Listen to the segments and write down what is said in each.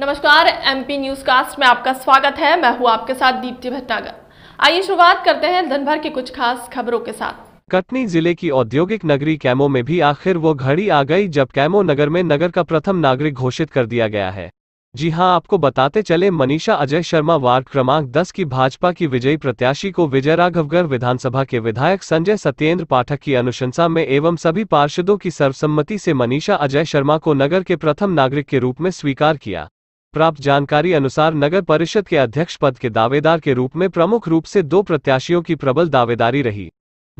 नमस्कार MP news cast में आपका स्वागत है मैं हूँ आपके साथ दीप्ति भटनागर आइए शुरुआत करते हैं दिनभर की कुछ खास खबरों के साथ कटनी जिले की औद्योगिक नगरी कैमो में भी आखिर वो घड़ी आ गई जब कैमो नगर में नगर का प्रथम नागरिक घोषित कर दिया गया है जी हां आपको बताते चले मनीषा अजय शर्मा वार्ड क्रमांक 10 की भाजपा की विजयी प्रत्याशी को विजय राघवगढ़ विधानसभा के विधायक संजय सत्येंद्र पाठक की अनुशंसा में एवं सभी पार्षदों की सर्वसम्मति से मनीषा अजय शर्मा को नगर के प्रथम नागरिक के रूप में स्वीकार किया प्राप्त जानकारी अनुसार नगर परिषद के अध्यक्ष पद के दावेदार के रूप में प्रमुख रूप से दो प्रत्याशियों की प्रबल दावेदारी रही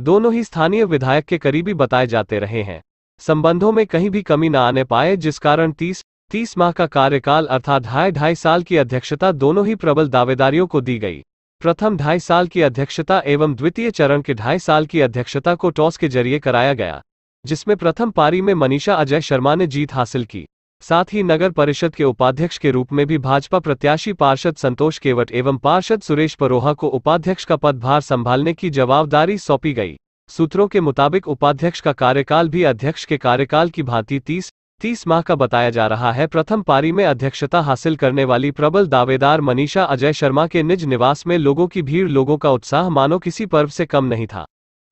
दोनों ही स्थानीय विधायक के करीबी बताए जाते रहे हैं संबंधों में कहीं भी कमी न आने पाए जिस कारण तीस तीस माह का कार्यकाल अर्थात ढाई ढाई साल की अध्यक्षता दोनों ही प्रबल दावेदारियों को दी गई प्रथम ढाई साल की अध्यक्षता एवं द्वितीय चरण के ढाई साल की अध्यक्षता को टॉस के जरिए कराया गया जिसमें प्रथम पारी में मनीषा अजय शर्मा ने जीत हासिल की साथ ही नगर परिषद के उपाध्यक्ष के रूप में भी भाजपा प्रत्याशी पार्षद संतोष केवट एवं पार्षद सुरेश परोहा को उपाध्यक्ष का पदभार संभालने की जवाबदारी सौंपी गई सूत्रों के मुताबिक उपाध्यक्ष का कार्यकाल भी अध्यक्ष के कार्यकाल की भांति तीस तीस माह का बताया जा रहा है प्रथम पारी में अध्यक्षता हासिल करने वाली प्रबल दावेदार मनीषा अजय शर्मा के निज निवास में लोगों की भीड़ लोगों का उत्साह मानो किसी पर्व से कम नहीं था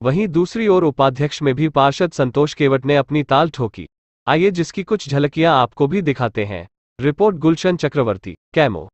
वहीं दूसरी ओर उपाध्यक्ष में भी पार्षद संतोष केवट ने अपनी ताल ठोकी आइए जिसकी कुछ झलकियां आपको भी दिखाते हैं रिपोर्ट गुलशन चक्रवर्ती कैमो